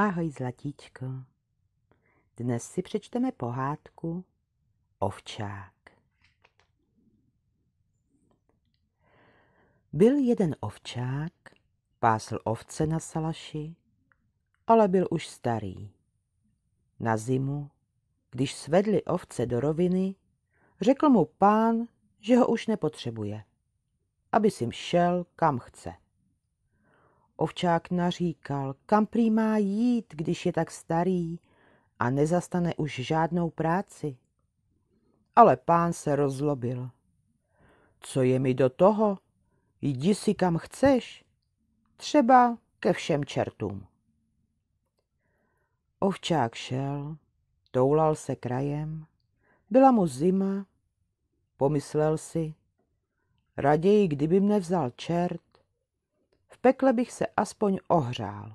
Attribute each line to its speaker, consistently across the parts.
Speaker 1: Ahoj zlatíčko. Dnes si přečteme pohádku Ovčák. Byl jeden ovčák, pásl ovce na salaši, ale byl už starý. Na zimu, když svedli ovce do roviny, řekl mu pán, že ho už nepotřebuje, aby si šel kam chce. Ovčák naříkal, kam prý má jít, když je tak starý a nezastane už žádnou práci. Ale pán se rozlobil. Co je mi do toho? Jdi si kam chceš. Třeba ke všem čertům. Ovčák šel, toulal se krajem, byla mu zima, pomyslel si, raději, kdyby mne vzal čert, v pekle bych se aspoň ohřál.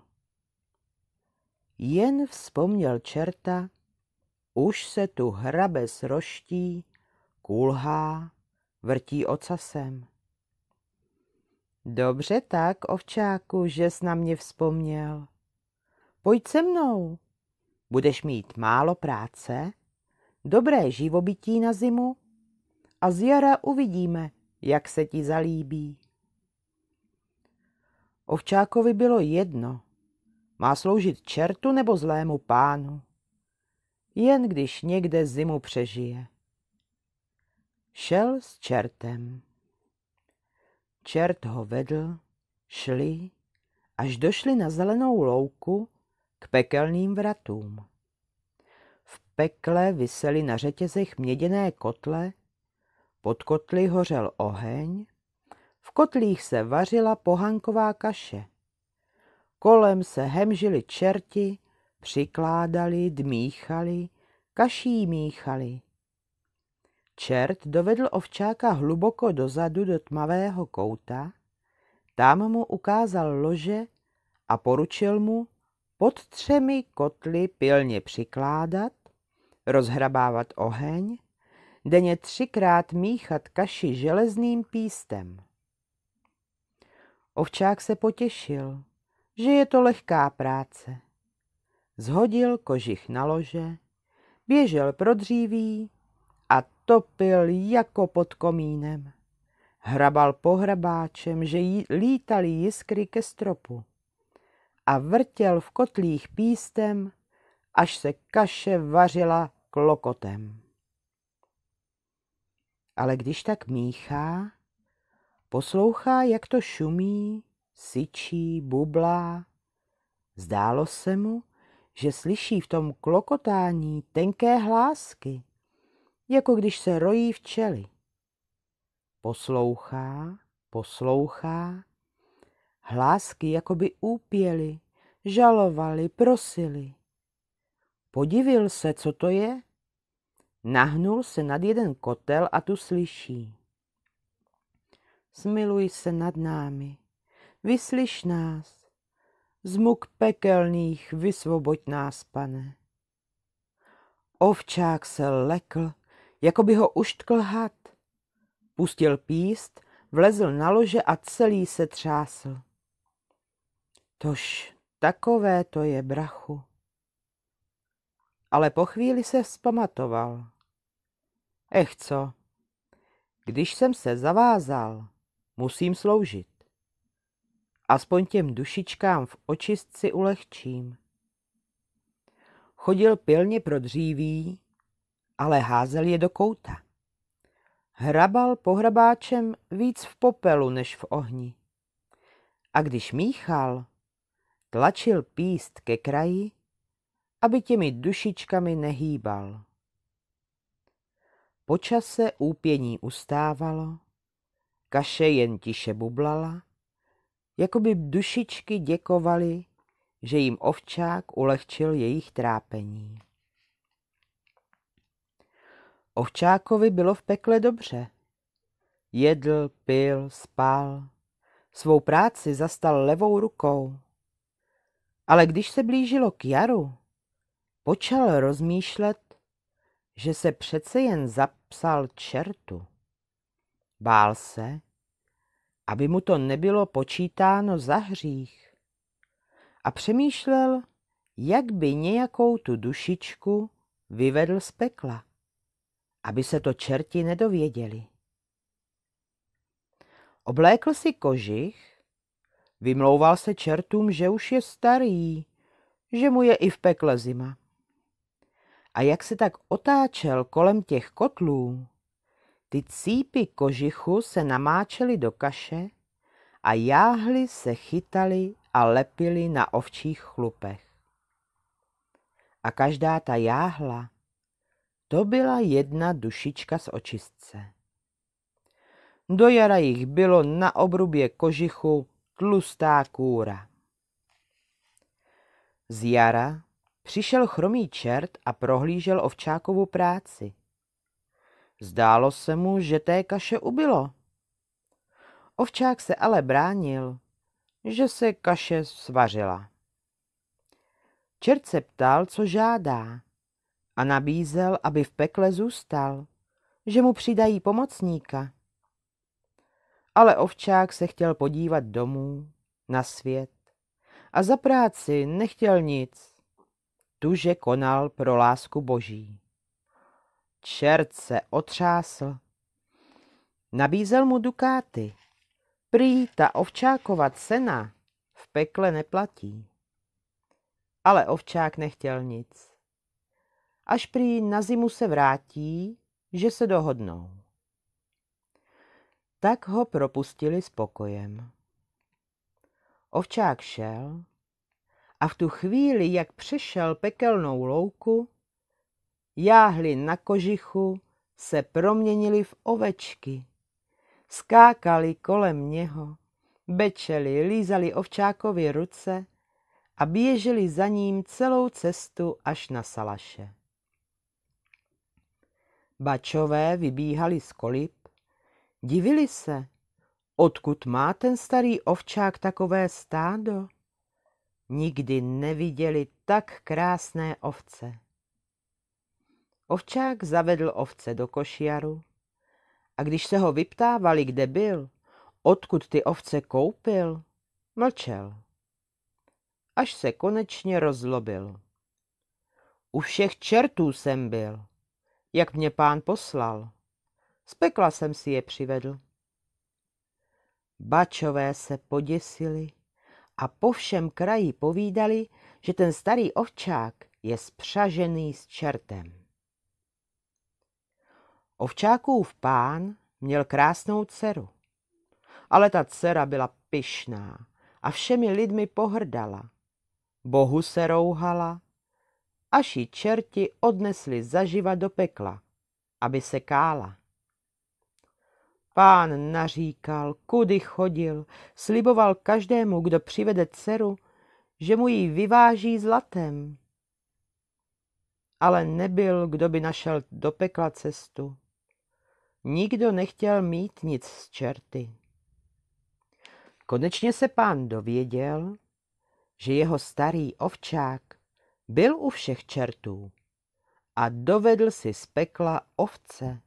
Speaker 1: Jen vzpomněl čerta, už se tu hrabe roští, kulhá, vrtí ocasem. Dobře tak, ovčáku, že jsi na mě vzpomněl. Pojď se mnou, budeš mít málo práce, dobré živobytí na zimu a z jara uvidíme, jak se ti zalíbí. Ovčákovi bylo jedno. Má sloužit čertu nebo zlému pánu? Jen když někde zimu přežije. Šel s čertem. Čert ho vedl, šli, až došli na zelenou louku k pekelným vratům. V pekle visely na řetězech měděné kotle, pod kotly hořel oheň, v kotlích se vařila pohanková kaše. Kolem se hemžili čerti, přikládali, dmíchali, kaší míchali. Čert dovedl ovčáka hluboko dozadu do tmavého kouta, tam mu ukázal lože a poručil mu pod třemi kotly pilně přikládat, rozhrabávat oheň, denně třikrát míchat kaši železným pístem. Ovčák se potěšil, že je to lehká práce. Zhodil kožich na lože, běžel pro dříví a topil jako pod komínem. Hrabal pohrabáčem, že jí, lítali jiskry ke stropu a vrtěl v kotlích pístem, až se kaše vařila klokotem. Ale když tak míchá, Poslouchá, jak to šumí, syčí, bublá. Zdálo se mu, že slyší v tom klokotání tenké hlásky, jako když se rojí včely. Poslouchá, poslouchá, hlásky jako by úpěly, žalovali, prosili. Podivil se, co to je. Nahnul se nad jeden kotel a tu slyší. Smiluj se nad námi, vyslyš nás. Z muk pekelných vysvoboď nás, pane. Ovčák se lekl, jako by ho uštkl had. Pustil píst, vlezl na lože a celý se třásl. Tož takové to je brachu. Ale po chvíli se vzpamatoval. Ech co, když jsem se zavázal, Musím sloužit. Aspoň těm dušičkám v očistci ulehčím. Chodil pilně pro dříví, ale házel je do kouta. Hrabal pohrabáčem víc v popelu než v ohni. A když míchal, tlačil píst ke kraji, aby těmi dušičkami nehýbal. Počase úpění ustávalo Kaše jen tiše bublala, jako by dušičky děkovali, že jim ovčák ulehčil jejich trápení. Ovčákovi bylo v pekle dobře. Jedl, pil, spal. Svou práci zastal levou rukou. Ale když se blížilo k jaru, počal rozmýšlet, že se přece jen zapsal čertu. Bál se, aby mu to nebylo počítáno za hřích. A přemýšlel, jak by nějakou tu dušičku vyvedl z pekla, aby se to čerti nedověděli. Oblékl si kožich, vymlouval se čertům, že už je starý, že mu je i v pekle zima. A jak se tak otáčel kolem těch kotlů, ty cípy kožichu se namáčely do kaše a jáhly se chytaly a lepily na ovčích chlupech. A každá ta jáhla, to byla jedna dušička z očistce. Do jara jich bylo na obrubě kožichu tlustá kůra. Z jara přišel chromý čert a prohlížel ovčákovu práci – Zdálo se mu, že té kaše ubilo. Ovčák se ale bránil, že se kaše svařila. Čert se ptal, co žádá a nabízel, aby v pekle zůstal, že mu přidají pomocníka. Ale ovčák se chtěl podívat domů, na svět a za práci nechtěl nic, tuže konal pro lásku boží. Čert se otřásl. Nabízel mu dukáty. Prý ta ovčáková cena v pekle neplatí. Ale ovčák nechtěl nic. Až prý na zimu se vrátí, že se dohodnou. Tak ho propustili s pokojem. Ovčák šel a v tu chvíli, jak přešel pekelnou louku, Jáhly na kožichu se proměnily v ovečky. Skákali kolem něho, bečeli, lízali ovčákovi ruce a běželi za ním celou cestu až na salaše. Bačové vybíhali z kolib, divili se, odkud má ten starý ovčák takové stádo. Nikdy neviděli tak krásné ovce. Ovčák zavedl ovce do košiaru a když se ho vyptávali, kde byl, odkud ty ovce koupil, mlčel. Až se konečně rozlobil. U všech čertů jsem byl, jak mě pán poslal. Z pekla jsem si je přivedl. Bačové se poděsili a po všem kraji povídali, že ten starý ovčák je spřažený s čertem. Ovčákův pán měl krásnou dceru. Ale ta dcera byla pyšná a všemi lidmi pohrdala. Bohu se rouhala, až ji čerti odnesli zaživa do pekla, aby se kála. Pán naříkal, kudy chodil, sliboval každému, kdo přivede dceru, že mu ji vyváží zlatem. Ale nebyl, kdo by našel do pekla cestu. Nikdo nechtěl mít nic s čerty. Konečně se pán dověděl, že jeho starý ovčák byl u všech čertů a dovedl si z pekla ovce.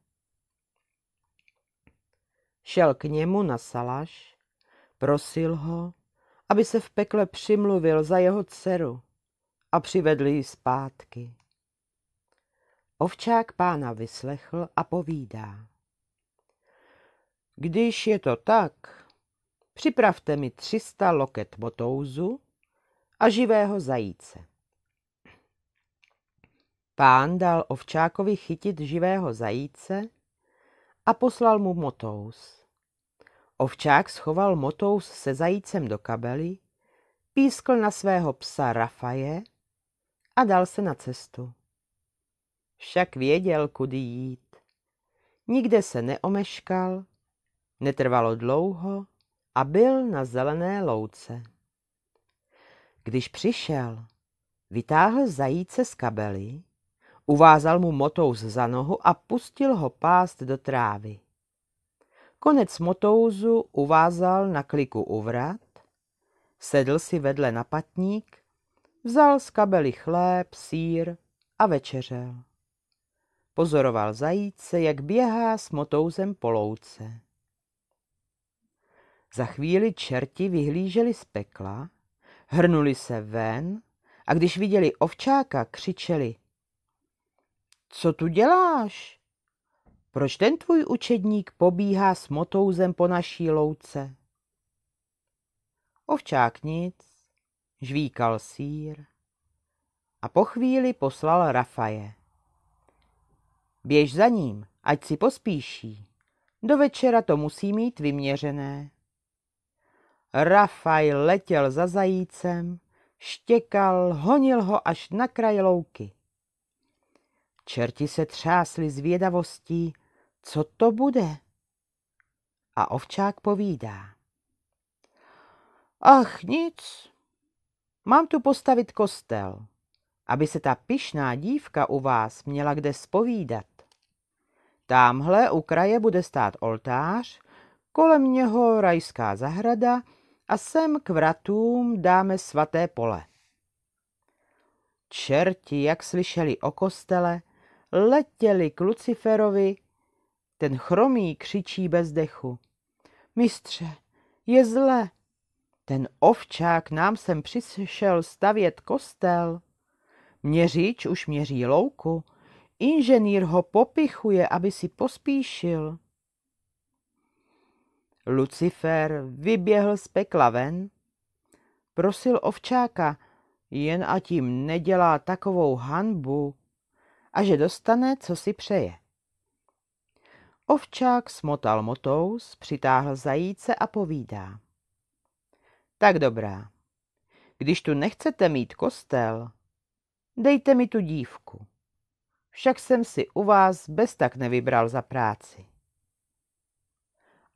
Speaker 1: Šel k němu na salaš, prosil ho, aby se v pekle přimluvil za jeho dceru a přivedl ji zpátky. Ovčák pána vyslechl a povídá. Když je to tak, připravte mi 300 loket motouzu a živého zajíce. Pán dal ovčákovi chytit živého zajíce a poslal mu motous. Ovčák schoval motous se zajícem do kabely, pískl na svého psa Rafaje a dal se na cestu. Však věděl, kudy jít. Nikde se neomeškal Netrvalo dlouho a byl na zelené louce. Když přišel, vytáhl zajíce z kabely, uvázal mu motous za nohu a pustil ho pást do trávy. Konec motouzu uvázal na kliku vrat, sedl si vedle na patník, vzal z kabely chléb, sír a večeřel. Pozoroval zajíce, jak běhá s motouzem po louce. Za chvíli čerti vyhlíželi z pekla, hrnuli se ven a když viděli ovčáka, křičeli Co tu děláš? Proč ten tvůj učedník pobíhá s motouzem po naší louce? Ovčák nic, žvíkal sír a po chvíli poslal Rafaje. Běž za ním, ať si pospíší. Do večera to musí mít vyměřené. Rafaj letěl za zajícem, štěkal, honil ho až na kraj louky. Čerti se třásli zvědavostí, co to bude. A ovčák povídá. Ach, nic. Mám tu postavit kostel, aby se ta pišná dívka u vás měla kde spovídat. Támhle u kraje bude stát oltář, kolem něho rajská zahrada – a sem k vratům dáme svaté pole. Čerti, jak slyšeli o kostele, letěli k Luciferovi, ten chromý křičí bez dechu. Mistře, je zle, ten ovčák nám sem přišel stavět kostel. Měřič už měří louku, inženýr ho popichuje, aby si pospíšil. Lucifer vyběhl z pekla ven, prosil ovčáka, jen a tím nedělá takovou hanbu, a že dostane, co si přeje. Ovčák smotal motous, přitáhl zajíce a povídá. Tak dobrá, když tu nechcete mít kostel, dejte mi tu dívku. Však jsem si u vás bez tak nevybral za práci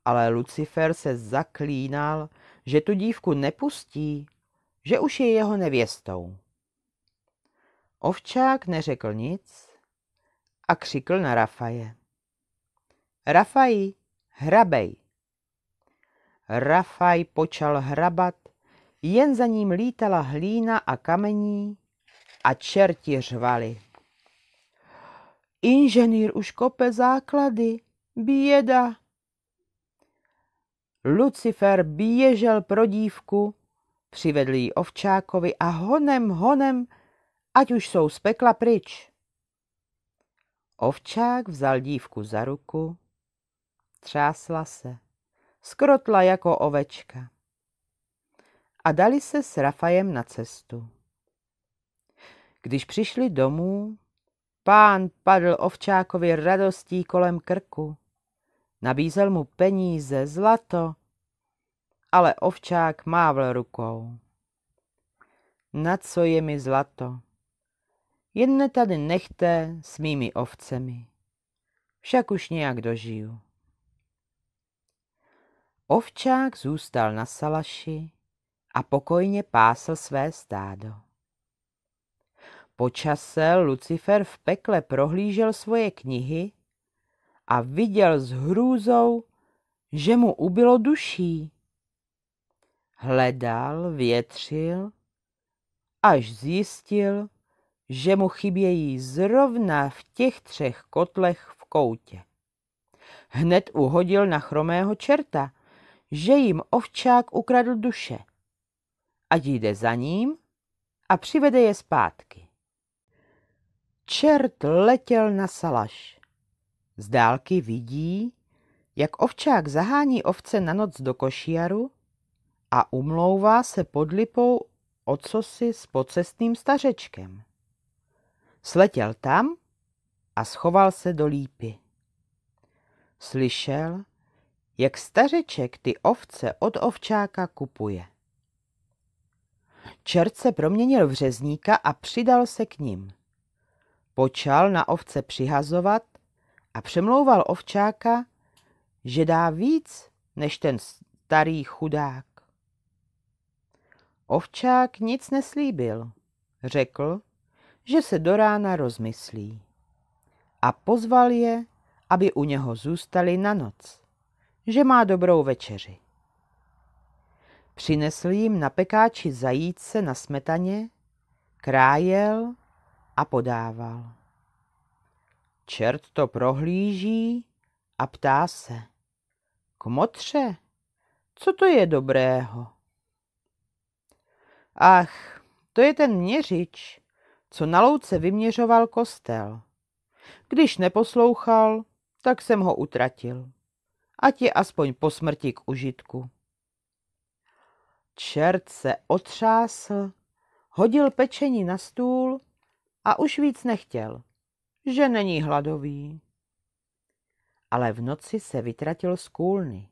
Speaker 1: ale Lucifer se zaklínal, že tu dívku nepustí, že už je jeho nevěstou. Ovčák neřekl nic a křikl na Rafaje. Rafaj, hrabej! Rafaj počal hrabat, jen za ním lítala hlína a kamení a čerti řvali. Inženýr už kope základy, běda! Lucifer běžel pro dívku, přivedl ji ovčákovi a honem, honem, ať už jsou z pekla pryč. Ovčák vzal dívku za ruku, třásla se, skrotla jako ovečka a dali se s Rafajem na cestu. Když přišli domů, pán padl ovčákovi radostí kolem krku. Nabízel mu peníze, zlato, ale ovčák mávl rukou. Na co je mi zlato? Jen tady nechte s mými ovcemi. Však už nějak dožiju. Ovčák zůstal na salaši a pokojně pásl své stádo. Počasel Lucifer v pekle prohlížel svoje knihy a viděl s hrůzou, že mu ubilo duší. Hledal, větřil, až zjistil, že mu chybějí zrovna v těch třech kotlech v koutě. Hned uhodil na chromého čerta, že jim ovčák ukradl duše. Ať jde za ním a přivede je zpátky. Čert letěl na salaš. Z dálky vidí, jak ovčák zahání ovce na noc do košiaru a umlouvá se pod lipou o cosi s pocestným stařečkem. Sletěl tam a schoval se do lípy. Slyšel, jak stařeček ty ovce od ovčáka kupuje. Čert se proměnil v řezníka a přidal se k ním. Počal na ovce přihazovat a přemlouval ovčáka, že dá víc než ten starý chudák. Ovčák nic neslíbil. Řekl, že se do rána rozmyslí. A pozval je, aby u něho zůstali na noc, že má dobrou večeři. Přinesl jim na pekáči zajíce na smetaně, krájel a podával. Čert to prohlíží a ptá se. Kmotře, co to je dobrého? Ach, to je ten měřič, co na louce vyměřoval kostel. Když neposlouchal, tak jsem ho utratil. Ať je aspoň po smrti k užitku. Čert se otřásl, hodil pečení na stůl a už víc nechtěl že není hladový. Ale v noci se vytratil z kůlny.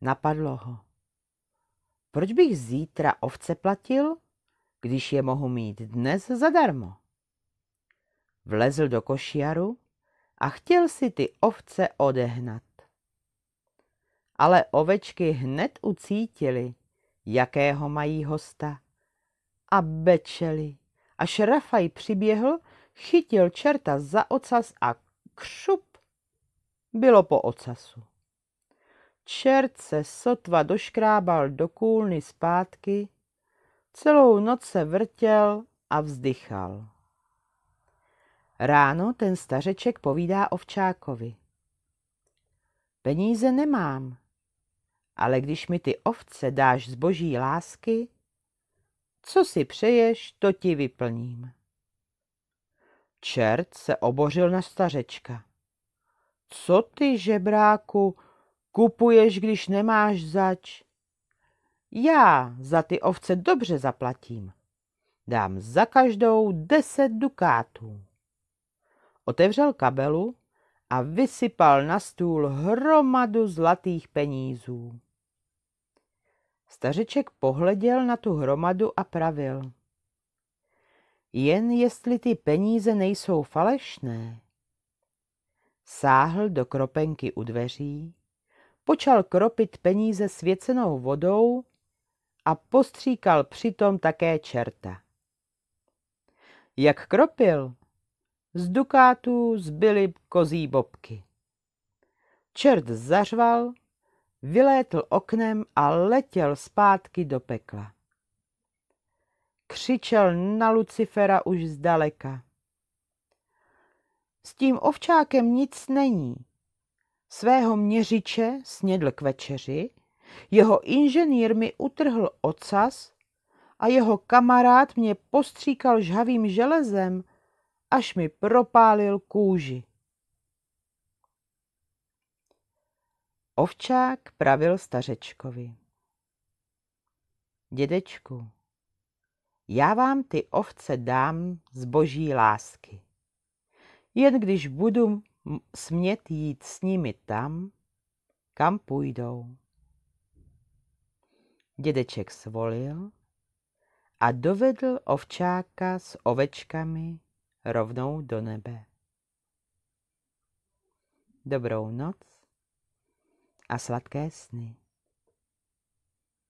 Speaker 1: Napadlo ho. Proč bych zítra ovce platil, když je mohu mít dnes zadarmo? Vlezl do košiaru a chtěl si ty ovce odehnat. Ale ovečky hned ucítili, jakého mají hosta a bečeli, až Rafaj přiběhl Chytil čerta za ocas a křup bylo po ocasu. Čert se sotva doškrábal do kůlny zpátky, celou noc se vrtěl a vzdychal. Ráno ten stařeček povídá ovčákovi. Peníze nemám, ale když mi ty ovce dáš z boží lásky, co si přeješ, to ti vyplním. Čert se obořil na stařečka. Co ty, žebráku, kupuješ, když nemáš zač? Já za ty ovce dobře zaplatím. Dám za každou deset dukátů. Otevřel kabelu a vysypal na stůl hromadu zlatých penízů. Stařeček pohleděl na tu hromadu a pravil. Jen jestli ty peníze nejsou falešné. Sáhl do kropenky u dveří, počal kropit peníze svěcenou vodou a postříkal přitom také čerta. Jak kropil, z dukátů zbyly kozí bobky. Čert zařval, vylétl oknem a letěl zpátky do pekla křičel na Lucifera už zdaleka. S tím ovčákem nic není. Svého měřiče snědl k večeři, jeho inženýr mi utrhl ocas a jeho kamarád mě postříkal žhavým železem, až mi propálil kůži. Ovčák pravil stařečkovi. Dědečku, já vám ty ovce dám z boží lásky. Jen když budu smět jít s nimi tam, kam půjdou. Dědeček svolil a dovedl ovčáka s ovečkami rovnou do nebe. Dobrou noc a sladké sny.